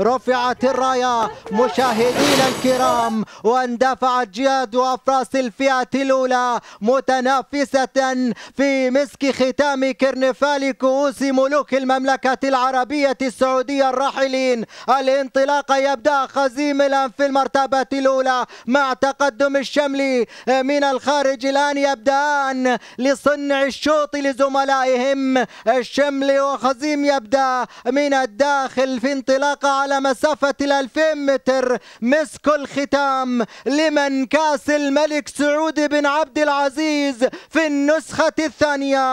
رفعت الراية مشاهدينا الكرام واندفعت جهاد وأفراس الفئة الأولى متنافسة في مسك ختام كرنفال كؤوس ملوك المملكة العربية السعودية الراحلين الانطلاق يبدأ خزيم الآن في المرتبة الأولى مع تقدم الشملي من الخارج الآن يبدأان لصنع الشوط لزملائهم الشملي وخزيم يبدأ من الداخل في انطلاق على مسافة الألفين متر مسك الختام لمن كاس الملك سعود بن عبد العزيز في النسخة الثانية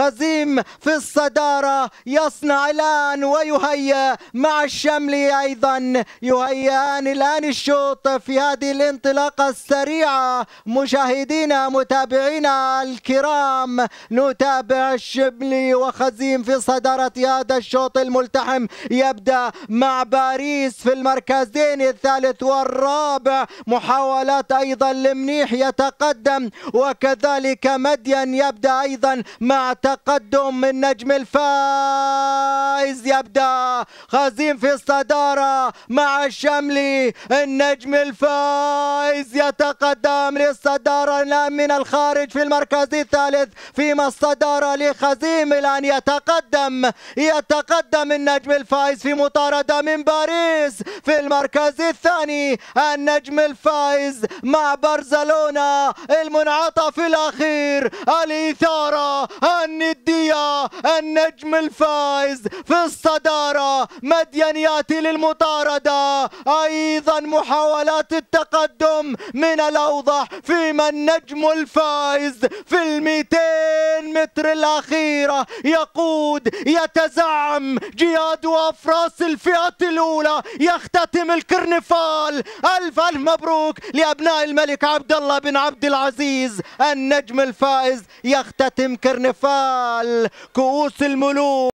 غزيم في الصدارة يصنع الآن ويهيأ مع الشملي أيضا يهيئان الآن الشوط في هذه الانطلاقة السريعة مشاهدينا متابعينا الكرام نتابع الشبلي وخزيم في صدارة هذا الشوط الملتحم يبدأ مع مع باريس في المركزين الثالث والرابع محاولات أيضا لمنيح يتقدم وكذلك مدين يبدأ أيضا مع تقدم من نجم الفائز يبدأ غزيم في الصدارة مع الشملي النجم الفائز يتقدم للصدارة الآن من الخارج في المركز الثالث فيما الصدارة لخزيم الآن يتقدم يتقدم النجم الفائز في مطاردة من باريس في المركز الثاني النجم الفائز مع برزلونة المنعطف الأخير الإثارة الند النجم الفائز في الصدارة مدين ياتي للمطاردة أيضا محاولات التقدم من الأوضح فيما النجم الفائز في الميتين متر الأخيرة يقود يتزعم جياد وأفراس الفئة الأولى يختتم الكرنفال ألف ألف مبروك لأبناء الملك عبد الله بن عبد العزيز النجم الفائز يختتم كرنفال كؤوس الملوك